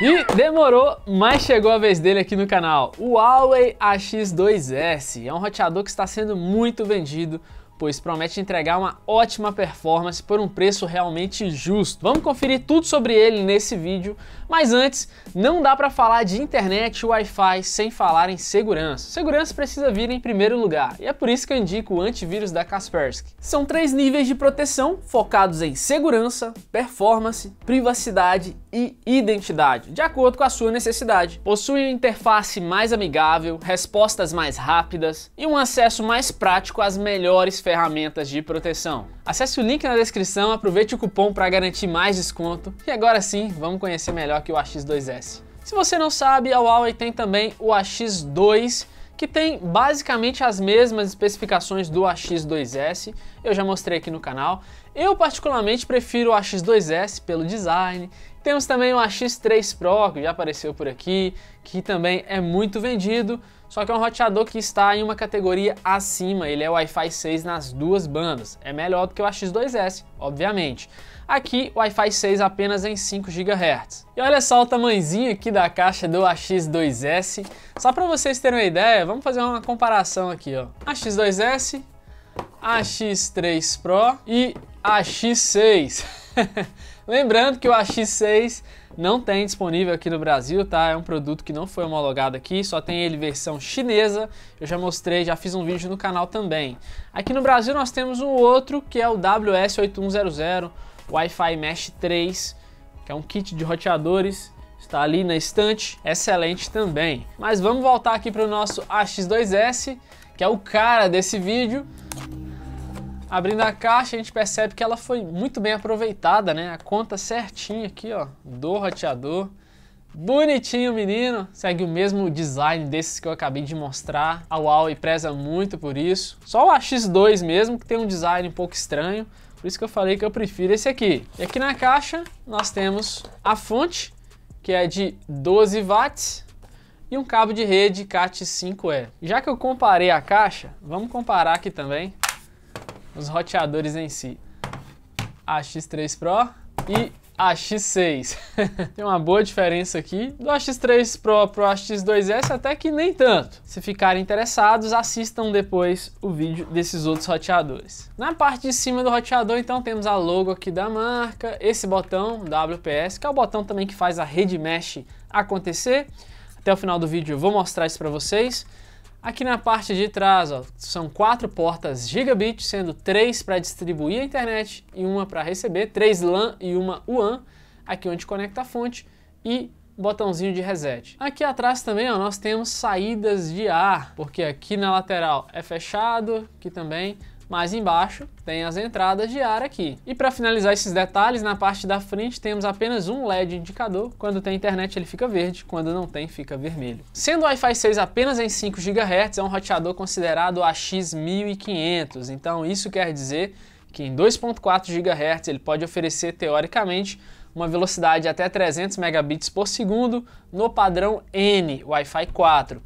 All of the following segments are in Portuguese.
E demorou, mas chegou a vez dele aqui no canal, o Huawei AX2S. É um roteador que está sendo muito vendido, pois promete entregar uma ótima performance por um preço realmente justo. Vamos conferir tudo sobre ele nesse vídeo, mas antes, não dá para falar de internet e Wi-Fi sem falar em segurança. Segurança precisa vir em primeiro lugar, e é por isso que eu indico o antivírus da Kaspersky. São três níveis de proteção focados em segurança, performance, privacidade e identidade, de acordo com a sua necessidade. Possui uma interface mais amigável, respostas mais rápidas e um acesso mais prático às melhores ferramentas de proteção. Acesse o link na descrição, aproveite o cupom para garantir mais desconto e agora sim, vamos conhecer melhor que o AX2S. Se você não sabe, a Huawei tem também o AX2 que tem basicamente as mesmas especificações do AX2S, eu já mostrei aqui no canal. Eu particularmente prefiro o AX2S pelo design. Temos também o AX3 Pro, que já apareceu por aqui, que também é muito vendido, só que é um roteador que está em uma categoria acima, ele é Wi-Fi 6 nas duas bandas. É melhor do que o AX2S, obviamente. Aqui, Wi-Fi 6 apenas em 5 GHz. E olha só o tamanzinho aqui da caixa do AX2S. Só para vocês terem uma ideia, vamos fazer uma comparação aqui, ó. AX2S, AX3 Pro e AX6. Lembrando que o AX6 não tem disponível aqui no Brasil, tá? É um produto que não foi homologado aqui, só tem ele versão chinesa. Eu já mostrei, já fiz um vídeo no canal também. Aqui no Brasil nós temos um outro que é o WS8100 Wi-Fi Mesh 3, que é um kit de roteadores, está ali na estante, excelente também. Mas vamos voltar aqui para o nosso AX2S, que é o cara desse vídeo. Abrindo a caixa, a gente percebe que ela foi muito bem aproveitada, né? A conta certinha aqui, ó, do roteador. Bonitinho, menino. Segue o mesmo design desses que eu acabei de mostrar. A Huawei preza muito por isso. Só o AX2 mesmo, que tem um design um pouco estranho, por isso que eu falei que eu prefiro esse aqui. E aqui na caixa nós temos a fonte, que é de 12 watts, e um cabo de rede CAT5E. Já que eu comparei a caixa, vamos comparar aqui também os roteadores em si. AX3 Pro e AX6. Tem uma boa diferença aqui. Do AX3 Pro pro AX2S até que nem tanto. Se ficarem interessados, assistam depois o vídeo desses outros roteadores. Na parte de cima do roteador, então, temos a logo aqui da marca, esse botão WPS, que é o botão também que faz a rede mesh acontecer. Até o final do vídeo eu vou mostrar isso para vocês. Aqui na parte de trás, ó, são quatro portas gigabit, sendo três para distribuir a internet e uma para receber, três LAN e uma WAN, aqui onde conecta a fonte e botãozinho de reset. Aqui atrás também ó, nós temos saídas de ar, porque aqui na lateral é fechado, aqui também mais embaixo tem as entradas de ar aqui. E para finalizar esses detalhes, na parte da frente temos apenas um LED indicador. Quando tem internet ele fica verde, quando não tem fica vermelho. Sendo o Wi-Fi 6 apenas em 5 GHz, é um roteador considerado AX1500. Então isso quer dizer que em 2.4 GHz ele pode oferecer teoricamente uma velocidade até 300 megabits por segundo no padrão N Wi-Fi 4.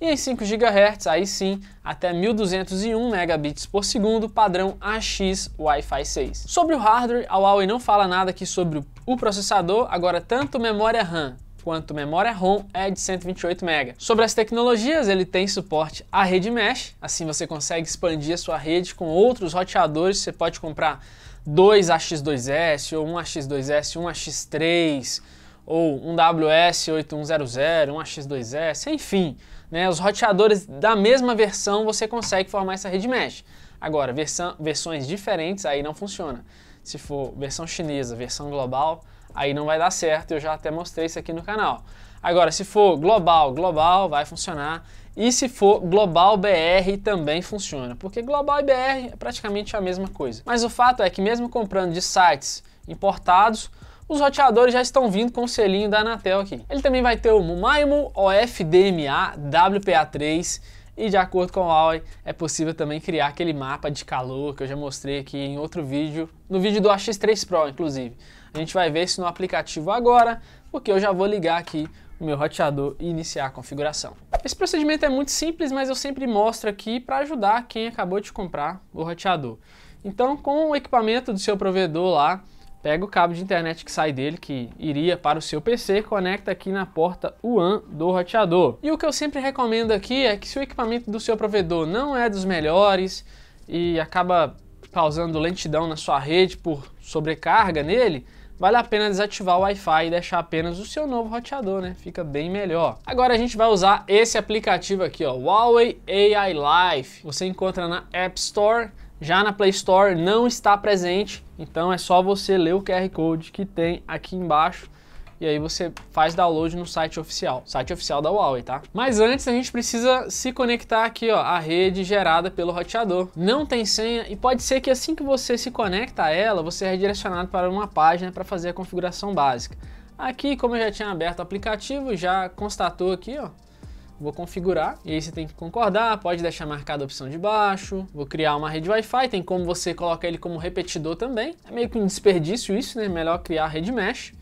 E em 5 GHz, aí sim, até 1201 megabits por segundo, padrão AX Wi-Fi 6. Sobre o hardware, a Huawei não fala nada aqui sobre o processador, agora tanto memória RAM quanto memória ROM é de 128 MB. Sobre as tecnologias, ele tem suporte à rede mesh, assim você consegue expandir a sua rede com outros roteadores, você pode comprar dois AX2S ou um AX2S, um AX3 ou um WS8100, um AX2S, enfim, né, os roteadores da mesma versão, você consegue formar essa rede mesh. Agora, versão, versões diferentes aí não funciona. Se for versão chinesa, versão global, aí não vai dar certo, eu já até mostrei isso aqui no canal. Agora, se for global, global, vai funcionar. E se for global BR também funciona, porque global e BR é praticamente a mesma coisa. Mas o fato é que mesmo comprando de sites importados, os roteadores já estão vindo com o selinho da Anatel aqui. Ele também vai ter o MIMO OFDMA WPA3 e de acordo com o Huawei é possível também criar aquele mapa de calor que eu já mostrei aqui em outro vídeo, no vídeo do AX3 Pro inclusive. A gente vai ver isso no aplicativo agora, porque eu já vou ligar aqui o meu roteador e iniciar a configuração. Esse procedimento é muito simples, mas eu sempre mostro aqui para ajudar quem acabou de comprar o roteador. Então, com o equipamento do seu provedor lá, pega o cabo de internet que sai dele, que iria para o seu PC, conecta aqui na porta WAN do roteador. E o que eu sempre recomendo aqui é que se o equipamento do seu provedor não é dos melhores e acaba causando lentidão na sua rede por sobrecarga nele, vale a pena desativar o Wi-Fi e deixar apenas o seu novo roteador, né? Fica bem melhor. Agora a gente vai usar esse aplicativo aqui, ó, Huawei AI Life. Você encontra na App Store já na Play Store não está presente, então é só você ler o QR Code que tem aqui embaixo e aí você faz download no site oficial, site oficial da Huawei, tá? Mas antes a gente precisa se conectar aqui, ó, à rede gerada pelo roteador. Não tem senha e pode ser que assim que você se conecta a ela, você é redirecionado para uma página para fazer a configuração básica. Aqui, como eu já tinha aberto o aplicativo, já constatou aqui, ó, vou configurar e aí você tem que concordar, pode deixar marcada a opção de baixo, vou criar uma rede Wi-Fi, tem como você colocar ele como repetidor também. É meio que um desperdício isso, né? Melhor criar a rede mesh.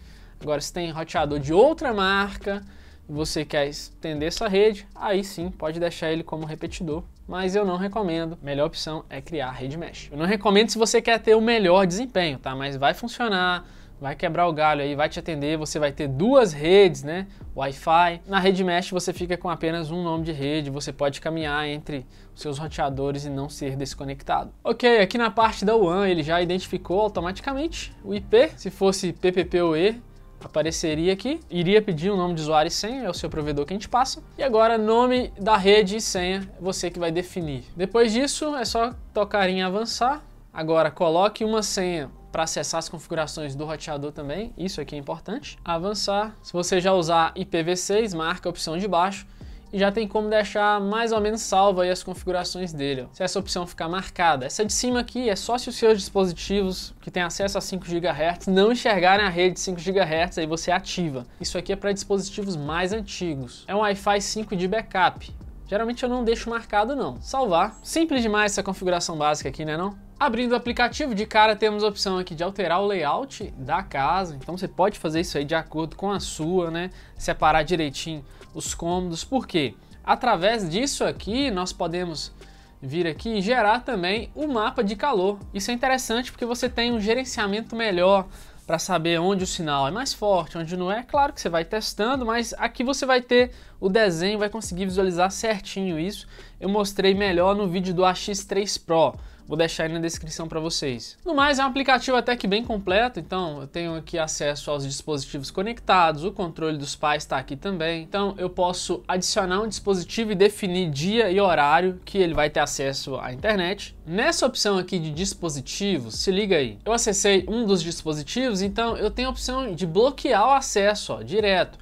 Agora se tem roteador de outra marca, você quer estender essa rede, aí sim pode deixar ele como repetidor, mas eu não recomendo. A melhor opção é criar a rede mesh. Eu não recomendo se você quer ter o melhor desempenho, tá? Mas vai funcionar vai quebrar o galho aí, vai te atender, você vai ter duas redes, né? Wi-Fi. Na rede mesh você fica com apenas um nome de rede, você pode caminhar entre os seus roteadores e não ser desconectado. Ok, aqui na parte da WAN ele já identificou automaticamente o IP, se fosse PPPoE, apareceria aqui, iria pedir o um nome de usuário e senha, é o seu provedor que a gente passa. E agora nome da rede e senha, você que vai definir. Depois disso é só tocar em avançar. Agora coloque uma senha para acessar as configurações do roteador também, isso aqui é importante. Avançar, se você já usar IPv6, marca a opção de baixo e já tem como deixar mais ou menos salva as configurações dele, ó. se essa opção ficar marcada. Essa de cima aqui é só se os seus dispositivos que têm acesso a 5 GHz não enxergarem a rede de 5 GHz, aí você ativa. Isso aqui é para dispositivos mais antigos. É um Wi-Fi 5 de backup. Geralmente eu não deixo marcado não. Salvar. Simples demais essa configuração básica aqui, né não? Abrindo o aplicativo de cara, temos a opção aqui de alterar o layout da casa. Então você pode fazer isso aí de acordo com a sua, né? Separar direitinho os cômodos. Por quê? Através disso aqui, nós podemos vir aqui e gerar também o um mapa de calor. Isso é interessante porque você tem um gerenciamento melhor para saber onde o sinal é mais forte, onde não é. Claro que você vai testando, mas aqui você vai ter o desenho, vai conseguir visualizar certinho isso. Eu mostrei melhor no vídeo do AX3 Pro. Vou deixar ele na descrição para vocês. No mais, é um aplicativo até que bem completo, então eu tenho aqui acesso aos dispositivos conectados, o controle dos pais está aqui também. Então eu posso adicionar um dispositivo e definir dia e horário que ele vai ter acesso à internet. Nessa opção aqui de dispositivos, se liga aí. Eu acessei um dos dispositivos, então eu tenho a opção de bloquear o acesso ó, direto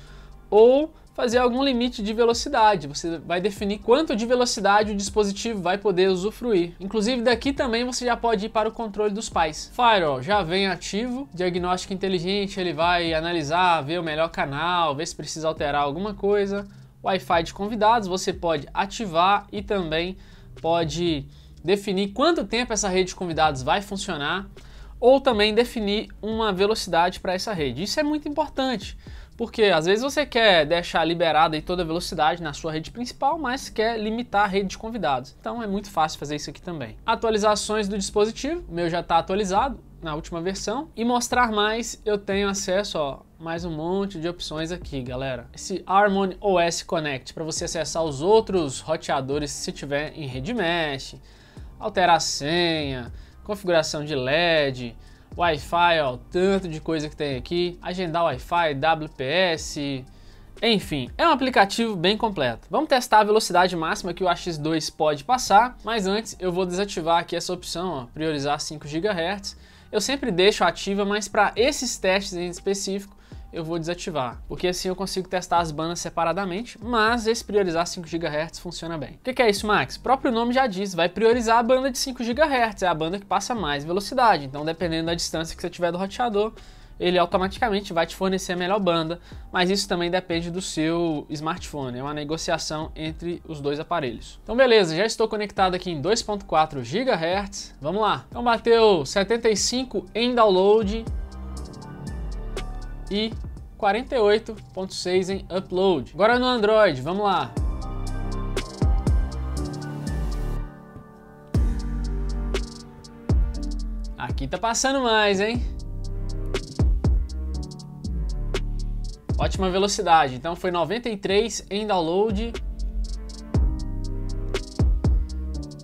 ou fazer algum limite de velocidade. Você vai definir quanto de velocidade o dispositivo vai poder usufruir. Inclusive, daqui também você já pode ir para o controle dos pais. Firewall já vem ativo, diagnóstico inteligente, ele vai analisar, ver o melhor canal, ver se precisa alterar alguma coisa. Wi-Fi de convidados, você pode ativar e também pode definir quanto tempo essa rede de convidados vai funcionar ou também definir uma velocidade para essa rede. Isso é muito importante porque às vezes você quer deixar liberada toda a velocidade na sua rede principal, mas quer limitar a rede de convidados. Então é muito fácil fazer isso aqui também. Atualizações do dispositivo, o meu já está atualizado na última versão. E mostrar mais, eu tenho acesso ó, mais um monte de opções aqui, galera. Esse Harmony OS Connect, para você acessar os outros roteadores se tiver em rede mesh, alterar a senha, configuração de LED, Wi-Fi, ó, tanto de coisa que tem aqui, agendar Wi-Fi, WPS, enfim, é um aplicativo bem completo. Vamos testar a velocidade máxima que o AX2 pode passar, mas antes eu vou desativar aqui essa opção, ó, priorizar 5 GHz. Eu sempre deixo ativa, mas para esses testes em específico eu vou desativar, porque assim eu consigo testar as bandas separadamente, mas esse priorizar 5 GHz funciona bem. O que, que, é isso, Max? O próprio nome já diz, vai priorizar a banda de 5 GHz, é a banda que passa mais velocidade, então dependendo da distância que você tiver do roteador, ele automaticamente vai te fornecer a melhor banda, mas isso também depende do seu smartphone, é uma negociação entre os dois aparelhos. Então beleza, já estou conectado aqui em 2.4 GHz, vamos lá. Então bateu 75 em download, e 48.6 em upload. Agora no Android, vamos lá. Aqui tá passando mais, hein? Ótima velocidade, então foi 93 em download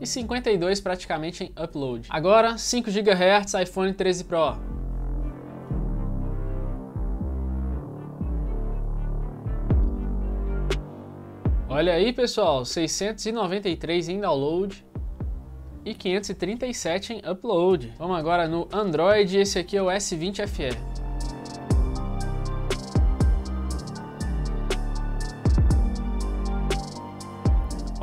e 52 praticamente em upload. Agora 5 GHz iPhone 13 Pro. Olha aí, pessoal, 693 em download e 537 em upload. Vamos agora no Android, esse aqui é o S20 FE.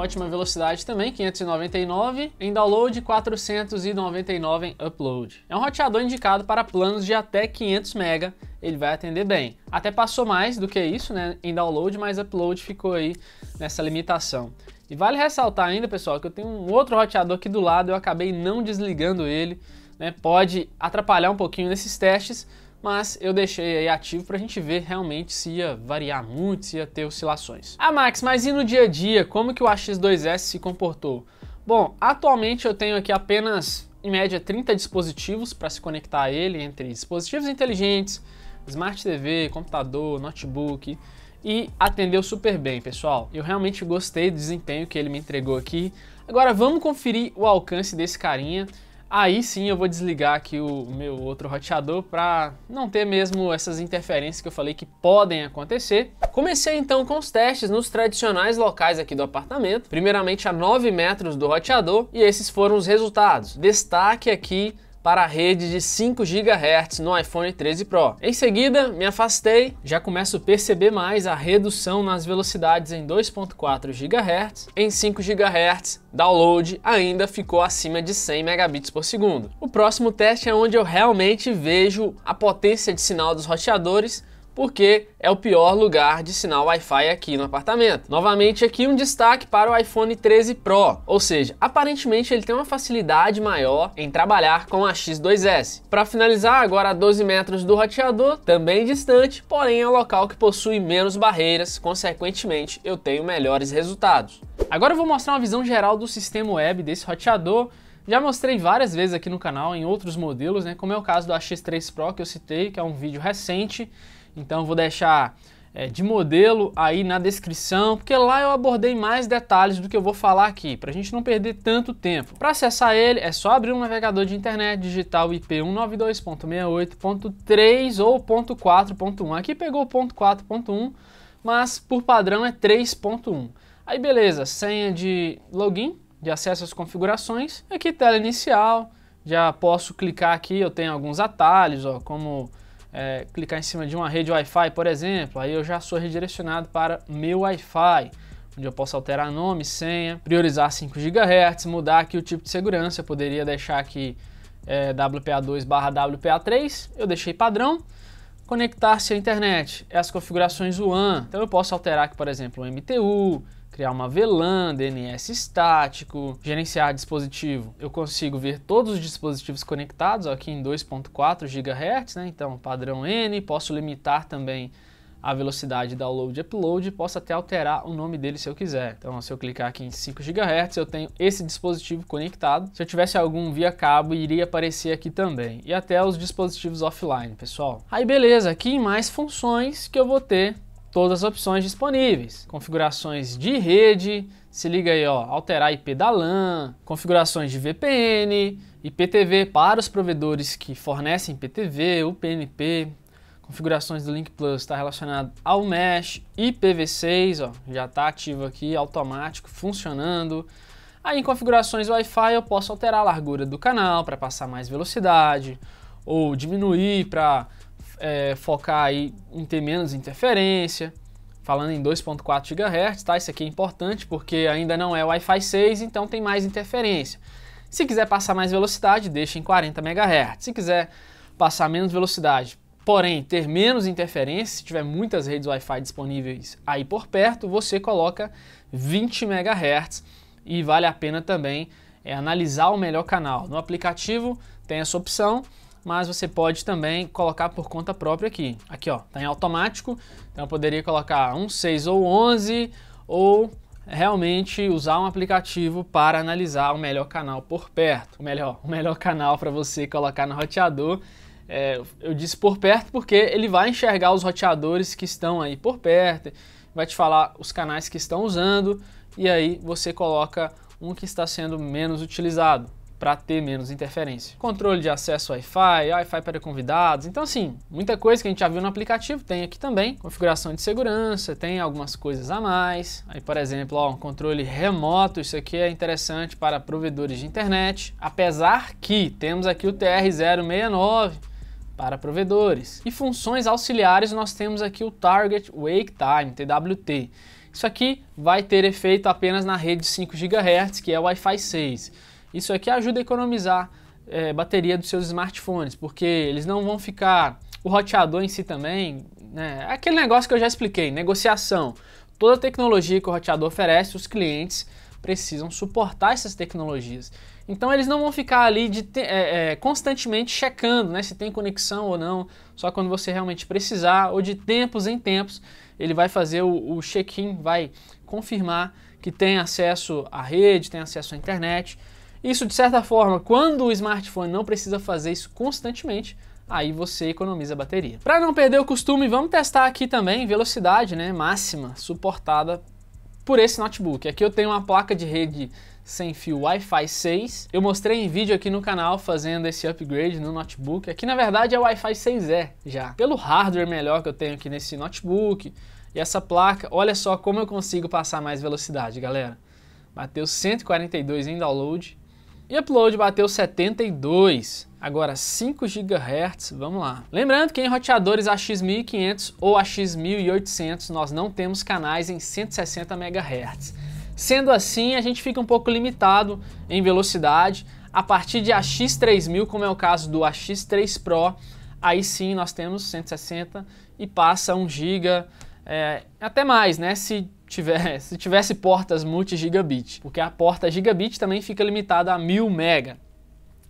ótima velocidade também, 599 em download, 499 em upload. É um roteador indicado para planos de até 500 MB, ele vai atender bem. Até passou mais do que isso né, em download, mas upload ficou aí nessa limitação. E vale ressaltar ainda, pessoal, que eu tenho um outro roteador aqui do lado, eu acabei não desligando ele, né, pode atrapalhar um pouquinho nesses testes, mas eu deixei aí ativo para a gente ver realmente se ia variar muito, se ia ter oscilações. Ah, Max, mas e no dia a dia, como que o AX2S se comportou? Bom, atualmente eu tenho aqui apenas, em média, 30 dispositivos para se conectar a ele, entre dispositivos inteligentes, Smart TV, computador, notebook, e atendeu super bem, pessoal. Eu realmente gostei do desempenho que ele me entregou aqui. Agora vamos conferir o alcance desse carinha Aí sim eu vou desligar aqui o meu outro roteador para não ter mesmo essas interferências que eu falei que podem acontecer. Comecei então com os testes nos tradicionais locais aqui do apartamento, primeiramente a 9 metros do roteador, e esses foram os resultados. Destaque aqui para a rede de 5 GHz no iPhone 13 Pro. Em seguida, me afastei, já começo a perceber mais a redução nas velocidades em 2.4 GHz, em 5 GHz, download ainda ficou acima de 100 megabits por segundo. O próximo teste é onde eu realmente vejo a potência de sinal dos roteadores porque é o pior lugar de sinal Wi-Fi aqui no apartamento. Novamente aqui um destaque para o iPhone 13 Pro, ou seja, aparentemente ele tem uma facilidade maior em trabalhar com a X2S. Para finalizar, agora a 12 metros do roteador, também distante, porém é o local que possui menos barreiras, consequentemente eu tenho melhores resultados. Agora eu vou mostrar uma visão geral do sistema web desse roteador, já mostrei várias vezes aqui no canal em outros modelos, né, como é o caso do AX3 Pro que eu citei, que é um vídeo recente, então vou deixar é, de modelo aí na descrição, porque lá eu abordei mais detalhes do que eu vou falar aqui, para a gente não perder tanto tempo. Para acessar ele, é só abrir um navegador de internet, digitar o IP 192.68.3 ou .4.1. Aqui pegou o .4.1, mas por padrão é 3.1. Aí beleza, senha de login, de acesso às configurações. Aqui tela inicial, já posso clicar aqui, eu tenho alguns atalhos, ó, como é, clicar em cima de uma rede Wi-Fi, por exemplo, aí eu já sou redirecionado para meu Wi-Fi, onde eu posso alterar nome, senha, priorizar 5 GHz, mudar aqui o tipo de segurança, eu poderia deixar aqui é, WPA2 barra WPA3, eu deixei padrão, Conectar-se à internet é as configurações WAN. Então eu posso alterar aqui, por exemplo, o MTU, criar uma VLAN, DNS estático, gerenciar dispositivo. Eu consigo ver todos os dispositivos conectados ó, aqui em 2.4 GHz, né? então padrão N, posso limitar também a velocidade download e upload, posso até alterar o nome dele se eu quiser. Então, se eu clicar aqui em 5 GHz, eu tenho esse dispositivo conectado. Se eu tivesse algum via cabo, iria aparecer aqui também. E até os dispositivos offline, pessoal. Aí beleza, aqui em mais funções que eu vou ter todas as opções disponíveis. Configurações de rede, se liga aí, ó, alterar IP da LAN, configurações de VPN, IPTV para os provedores que fornecem IPTV, UPnP, configurações do Link Plus está relacionado ao Mesh IPv6, ó, já está ativo aqui, automático, funcionando. Aí em configurações Wi-Fi eu posso alterar a largura do canal para passar mais velocidade ou diminuir para é, focar aí em ter menos interferência. Falando em 2.4 GHz, tá? Isso aqui é importante porque ainda não é Wi-Fi 6, então tem mais interferência. Se quiser passar mais velocidade, deixa em 40 MHz. Se quiser passar menos velocidade, Porém, ter menos interferência, se tiver muitas redes Wi-Fi disponíveis aí por perto, você coloca 20 MHz e vale a pena também é, analisar o melhor canal. No aplicativo tem essa opção, mas você pode também colocar por conta própria aqui. Aqui ó, está em automático, então eu poderia colocar 1.6 ou 11 ou realmente usar um aplicativo para analisar o melhor canal por perto, o melhor, o melhor canal para você colocar no roteador é, eu disse por perto porque ele vai enxergar os roteadores que estão aí por perto, vai te falar os canais que estão usando e aí você coloca um que está sendo menos utilizado para ter menos interferência. Controle de acesso Wi-Fi, Wi-Fi para convidados. Então, assim, muita coisa que a gente já viu no aplicativo tem aqui também. Configuração de segurança, tem algumas coisas a mais. Aí, por exemplo, ó, um controle remoto. Isso aqui é interessante para provedores de internet. Apesar que temos aqui o TR069, para provedores. E funções auxiliares nós temos aqui o Target Wake Time, TWT. Isso aqui vai ter efeito apenas na rede de 5 GHz, que é o Wi-Fi 6. Isso aqui ajuda a economizar é, bateria dos seus smartphones, porque eles não vão ficar... O roteador em si também, né? É aquele negócio que eu já expliquei, negociação. Toda tecnologia que o roteador oferece, os clientes precisam suportar essas tecnologias. Então eles não vão ficar ali de, é, é, constantemente checando né, se tem conexão ou não, só quando você realmente precisar, ou de tempos em tempos, ele vai fazer o, o check-in, vai confirmar que tem acesso à rede, tem acesso à internet. Isso, de certa forma, quando o smartphone não precisa fazer isso constantemente, aí você economiza bateria. Para não perder o costume, vamos testar aqui também velocidade né, máxima suportada por esse notebook. Aqui eu tenho uma placa de rede sem fio Wi-Fi 6. Eu mostrei em vídeo aqui no canal fazendo esse upgrade no notebook. Aqui na verdade é Wi-Fi 6E já. Pelo hardware melhor que eu tenho aqui nesse notebook e essa placa, olha só como eu consigo passar mais velocidade, galera. Bateu 142 em download e upload bateu 72. Agora 5 GHz, vamos lá. Lembrando que em roteadores AX1500 ou AX1800 nós não temos canais em 160 MHz. Sendo assim, a gente fica um pouco limitado em velocidade. A partir de AX3000, como é o caso do AX3 Pro, aí sim nós temos 160 e passa 1 GB, é, até mais, né? Se, tiver, se tivesse portas multi-gigabit, porque a porta gigabit também fica limitada a 1000 MB.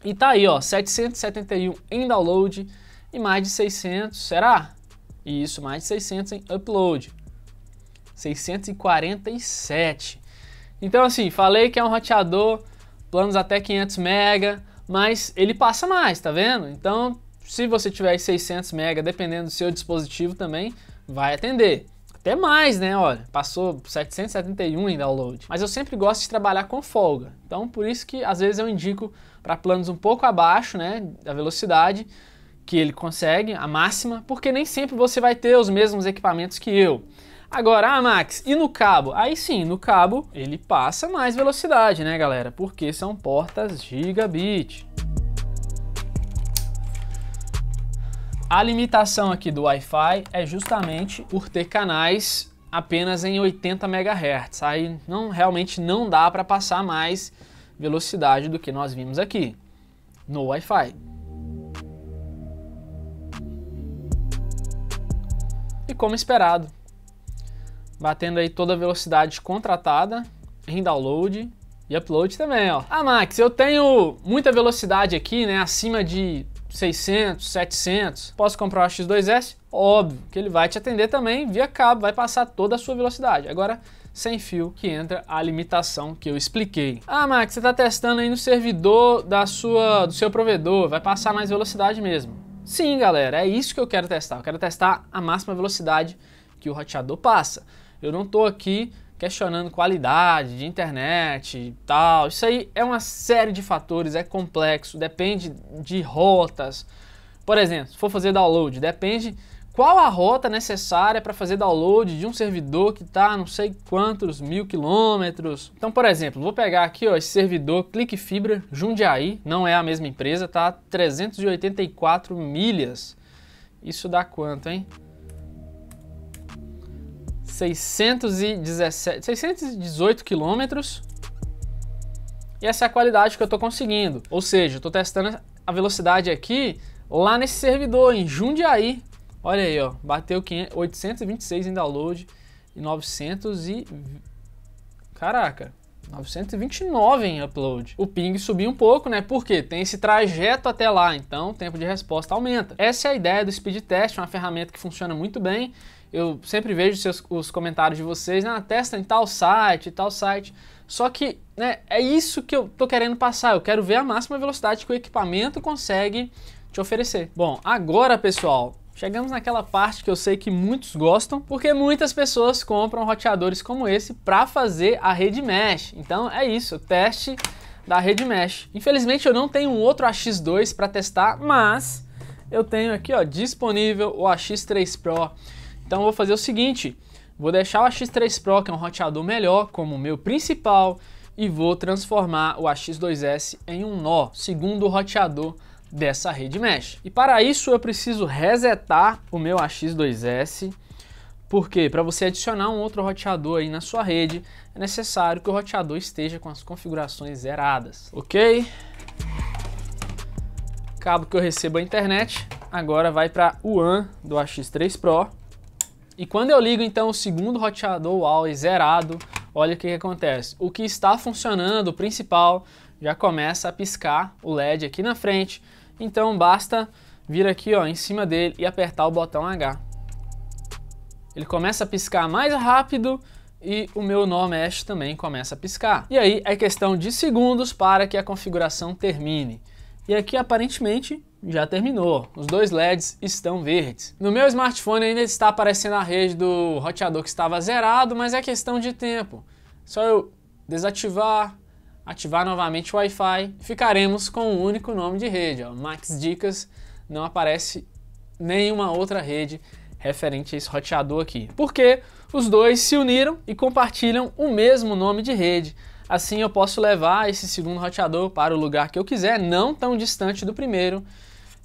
E tá aí, ó, 771 em download e mais de 600, será? Isso, mais de 600 em upload. 647. Então assim, falei que é um roteador, planos até 500 mega, mas ele passa mais, tá vendo? Então, se você tiver 600 mega, dependendo do seu dispositivo também, vai atender. Até mais, né? Olha, passou 771 em download. Mas eu sempre gosto de trabalhar com folga. Então, por isso que às vezes eu indico para planos um pouco abaixo, né, da velocidade que ele consegue, a máxima, porque nem sempre você vai ter os mesmos equipamentos que eu. Agora, ah, Max, e no cabo? Aí sim, no cabo ele passa mais velocidade, né, galera? Porque são portas gigabit. A limitação aqui do Wi-Fi é justamente por ter canais apenas em 80 MHz. Aí não realmente não dá para passar mais velocidade do que nós vimos aqui no Wi-Fi. E como esperado, batendo aí toda a velocidade contratada em download e upload também, ó. Ah, Max, eu tenho muita velocidade aqui, né, acima de 600, 700. Posso comprar o X2S? Óbvio que ele vai te atender também via cabo, vai passar toda a sua velocidade. Agora, sem fio, que entra a limitação que eu expliquei. Ah, Max, você está testando aí no servidor da sua, do seu provedor, vai passar mais velocidade mesmo. Sim, galera, é isso que eu quero testar. Eu quero testar a máxima velocidade que o roteador passa. Eu não estou aqui questionando qualidade de internet e tal. Isso aí é uma série de fatores, é complexo, depende de rotas. Por exemplo, se for fazer download, depende qual a rota necessária para fazer download de um servidor que está não sei quantos mil quilômetros. Então, por exemplo, vou pegar aqui ó, esse servidor Clique Fibra Jundiaí, não é a mesma empresa, tá? 384 milhas. Isso dá quanto, hein? 617, 618 quilômetros. E essa é a qualidade que eu estou conseguindo. Ou seja, estou testando a velocidade aqui lá nesse servidor, em Jundiaí. Olha aí, ó, bateu 826 em download e 900 e... Caraca, 929 em upload. O ping subiu um pouco, né? Porque tem esse trajeto até lá, então o tempo de resposta aumenta. Essa é a ideia do speed test, uma ferramenta que funciona muito bem eu sempre vejo seus, os comentários de vocês, na ah, testa em tal site, tal site. Só que né, é isso que eu tô querendo passar. Eu quero ver a máxima velocidade que o equipamento consegue te oferecer. Bom, agora pessoal, chegamos naquela parte que eu sei que muitos gostam, porque muitas pessoas compram roteadores como esse para fazer a rede mesh. Então é isso, teste da rede mesh. Infelizmente eu não tenho um outro AX2 para testar, mas eu tenho aqui ó disponível o AX3 Pro então vou fazer o seguinte, vou deixar o AX3 Pro, que é um roteador melhor, como o meu principal, e vou transformar o AX2S em um nó, segundo roteador dessa rede mesh. E para isso eu preciso resetar o meu AX2S, porque para você adicionar um outro roteador aí na sua rede, é necessário que o roteador esteja com as configurações zeradas, ok? Cabo que eu recebo é a internet, agora vai para o AN do AX3 Pro, e quando eu ligo então o segundo roteador Huawei zerado, olha o que, que acontece. O que está funcionando, o principal, já começa a piscar o LED aqui na frente. Então basta vir aqui ó, em cima dele e apertar o botão H. Ele começa a piscar mais rápido e o meu nó mesh também começa a piscar. E aí é questão de segundos para que a configuração termine. E aqui aparentemente já terminou. Os dois LEDs estão verdes. No meu smartphone ainda está aparecendo a rede do roteador que estava zerado, mas é questão de tempo. Só eu desativar, ativar novamente o Wi-Fi, ficaremos com um único nome de rede. Ó. Max Dicas não aparece nenhuma outra rede referente a esse roteador aqui. Porque os dois se uniram e compartilham o mesmo nome de rede. Assim eu posso levar esse segundo roteador para o lugar que eu quiser, não tão distante do primeiro,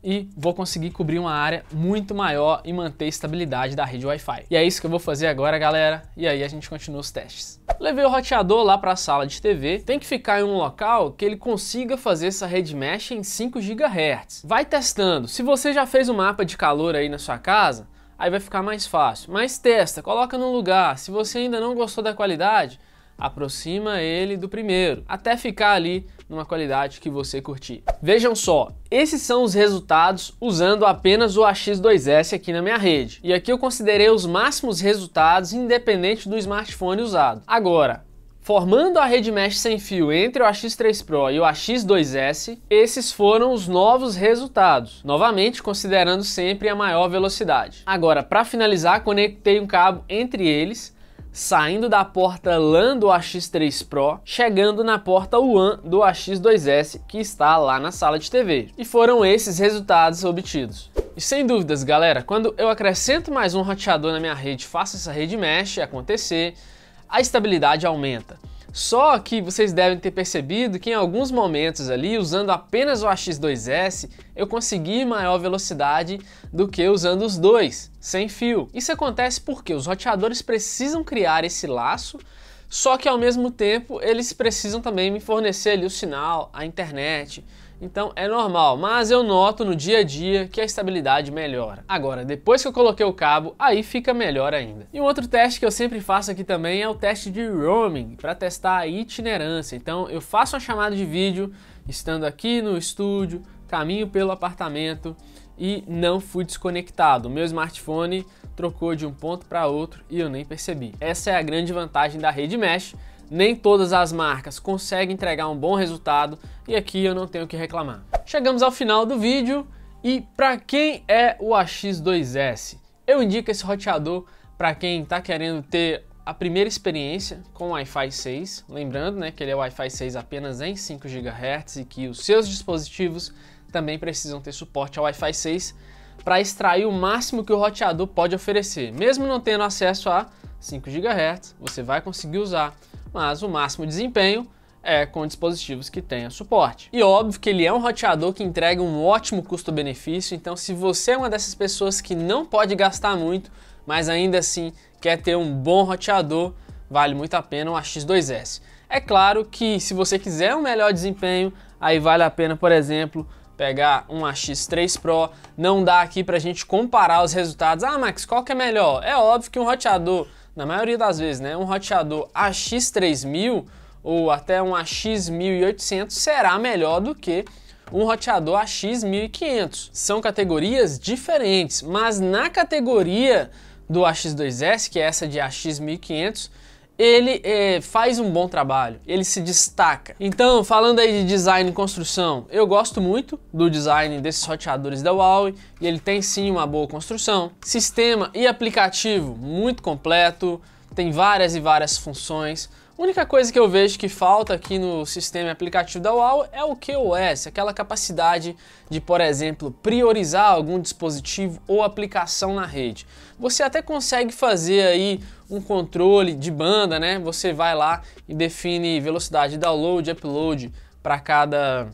e vou conseguir cobrir uma área muito maior e manter a estabilidade da rede Wi-Fi. E é isso que eu vou fazer agora, galera. E aí a gente continua os testes. Levei o roteador lá para a sala de TV. Tem que ficar em um local que ele consiga fazer essa rede mesh em 5 GHz. Vai testando. Se você já fez um mapa de calor aí na sua casa, aí vai ficar mais fácil. Mas testa, coloca num lugar. Se você ainda não gostou da qualidade, aproxima ele do primeiro, até ficar ali numa qualidade que você curtir. Vejam só, esses são os resultados usando apenas o AX2S aqui na minha rede. E aqui eu considerei os máximos resultados independente do smartphone usado. Agora, Formando a rede mesh sem fio entre o AX3 Pro e o AX2S, esses foram os novos resultados, novamente considerando sempre a maior velocidade. Agora, para finalizar, conectei um cabo entre eles saindo da porta LAN do AX3 Pro, chegando na porta WAN do AX2S, que está lá na sala de TV. E foram esses resultados obtidos. E sem dúvidas, galera, quando eu acrescento mais um roteador na minha rede, faço essa rede mesh acontecer, a estabilidade aumenta. Só que vocês devem ter percebido que em alguns momentos ali, usando apenas o AX2S, eu consegui maior velocidade do que usando os dois, sem fio. Isso acontece porque os roteadores precisam criar esse laço, só que ao mesmo tempo eles precisam também me fornecer ali o sinal, a internet, então é normal, mas eu noto no dia a dia que a estabilidade melhora. Agora, depois que eu coloquei o cabo, aí fica melhor ainda. E um outro teste que eu sempre faço aqui também é o teste de roaming, para testar a itinerância. Então eu faço uma chamada de vídeo, estando aqui no estúdio, caminho pelo apartamento e não fui desconectado. Meu smartphone trocou de um ponto para outro e eu nem percebi. Essa é a grande vantagem da rede mesh nem todas as marcas conseguem entregar um bom resultado e aqui eu não tenho que reclamar. Chegamos ao final do vídeo e para quem é o AX2S? Eu indico esse roteador para quem está querendo ter a primeira experiência com o Wi-Fi 6, lembrando né, que ele é Wi-Fi 6 apenas em 5 GHz e que os seus dispositivos também precisam ter suporte ao Wi-Fi 6 para extrair o máximo que o roteador pode oferecer. Mesmo não tendo acesso a 5 GHz, você vai conseguir usar mas o máximo desempenho é com dispositivos que tenham suporte. E óbvio que ele é um roteador que entrega um ótimo custo-benefício, então se você é uma dessas pessoas que não pode gastar muito, mas ainda assim quer ter um bom roteador, vale muito a pena um AX2S. É claro que se você quiser um melhor desempenho, aí vale a pena, por exemplo, pegar um AX3 Pro, não dá aqui pra gente comparar os resultados. Ah, Max, qual que é melhor? É óbvio que um roteador na maioria das vezes, né, um roteador AX3000 ou até um AX1800 será melhor do que um roteador AX1500. São categorias diferentes, mas na categoria do AX2S, que é essa de AX1500, ele é, faz um bom trabalho, ele se destaca. Então, falando aí de design e construção, eu gosto muito do design desses roteadores da Huawei e ele tem sim uma boa construção. Sistema e aplicativo muito completo, tem várias e várias funções. A única coisa que eu vejo que falta aqui no sistema e aplicativo da Huawei é o QoS, aquela capacidade de, por exemplo, priorizar algum dispositivo ou aplicação na rede você até consegue fazer aí um controle de banda, né? Você vai lá e define velocidade de download e upload para cada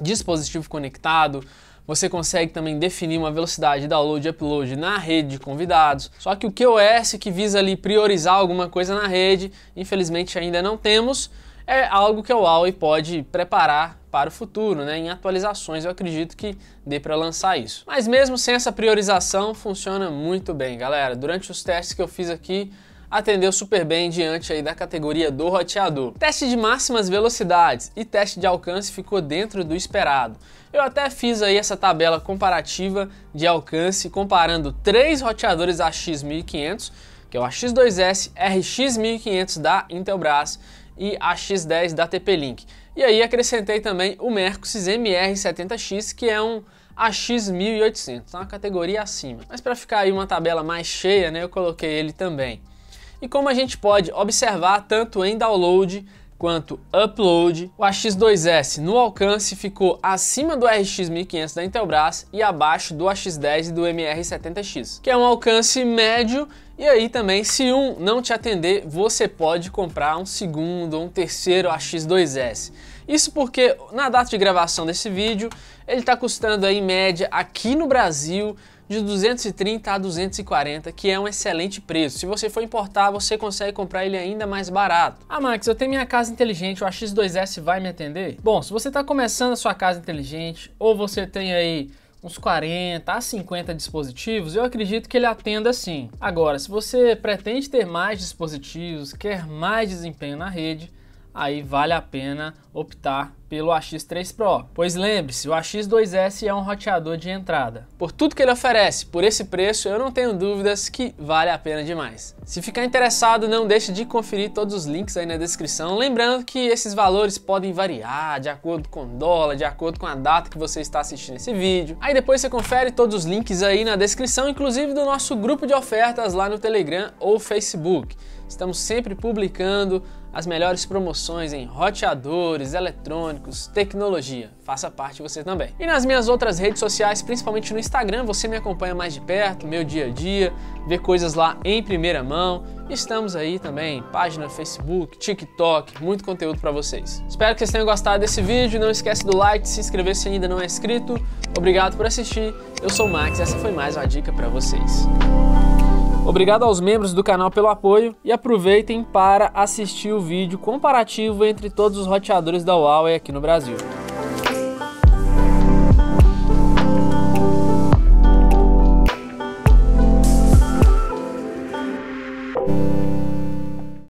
dispositivo conectado. Você consegue também definir uma velocidade de download e upload na rede de convidados. Só que o QoS que visa ali priorizar alguma coisa na rede, infelizmente ainda não temos, é algo que o Huawei pode preparar para o futuro, né? Em atualizações eu acredito que dê para lançar isso. Mas mesmo sem essa priorização, funciona muito bem, galera. Durante os testes que eu fiz aqui, atendeu super bem diante aí da categoria do roteador. Teste de máximas velocidades e teste de alcance ficou dentro do esperado. Eu até fiz aí essa tabela comparativa de alcance comparando três roteadores AX1500, que é o AX2S, RX1500 da Intelbras e AX10 da TP-Link. E aí acrescentei também o Mercosys MR70X, que é um AX1800, tá? uma categoria acima. Mas para ficar aí uma tabela mais cheia, né, eu coloquei ele também. E como a gente pode observar tanto em download quanto upload, o AX2S no alcance ficou acima do RX1500 da Intelbras e abaixo do AX10 e do MR70X, que é um alcance médio e aí também, se um não te atender, você pode comprar um segundo ou um terceiro AX2S. Isso porque na data de gravação desse vídeo, ele está custando aí em média aqui no Brasil de 230 a 240, que é um excelente preço. Se você for importar, você consegue comprar ele ainda mais barato. Ah, Max, eu tenho minha casa inteligente, o AX2S vai me atender? Bom, se você está começando a sua casa inteligente, ou você tem aí uns 40 a 50 dispositivos, eu acredito que ele atenda sim. Agora, se você pretende ter mais dispositivos, quer mais desempenho na rede, aí vale a pena optar pelo AX3 Pro, pois lembre-se, o AX2S é um roteador de entrada. Por tudo que ele oferece, por esse preço, eu não tenho dúvidas que vale a pena demais. Se ficar interessado, não deixe de conferir todos os links aí na descrição, lembrando que esses valores podem variar de acordo com dólar, de acordo com a data que você está assistindo esse vídeo. Aí depois você confere todos os links aí na descrição, inclusive do nosso grupo de ofertas lá no Telegram ou Facebook. Estamos sempre publicando as melhores promoções em roteadores, eletrônicos, tecnologia. Faça parte você também. E nas minhas outras redes sociais, principalmente no Instagram, você me acompanha mais de perto, meu dia a dia, vê coisas lá em primeira mão. Estamos aí também, página Facebook, TikTok, muito conteúdo para vocês. Espero que vocês tenham gostado desse vídeo. Não esquece do like, se inscrever se ainda não é inscrito. Obrigado por assistir. Eu sou o Max, essa foi mais uma dica para vocês. Obrigado aos membros do canal pelo apoio e aproveitem para assistir o vídeo comparativo entre todos os roteadores da Huawei aqui no Brasil. thank you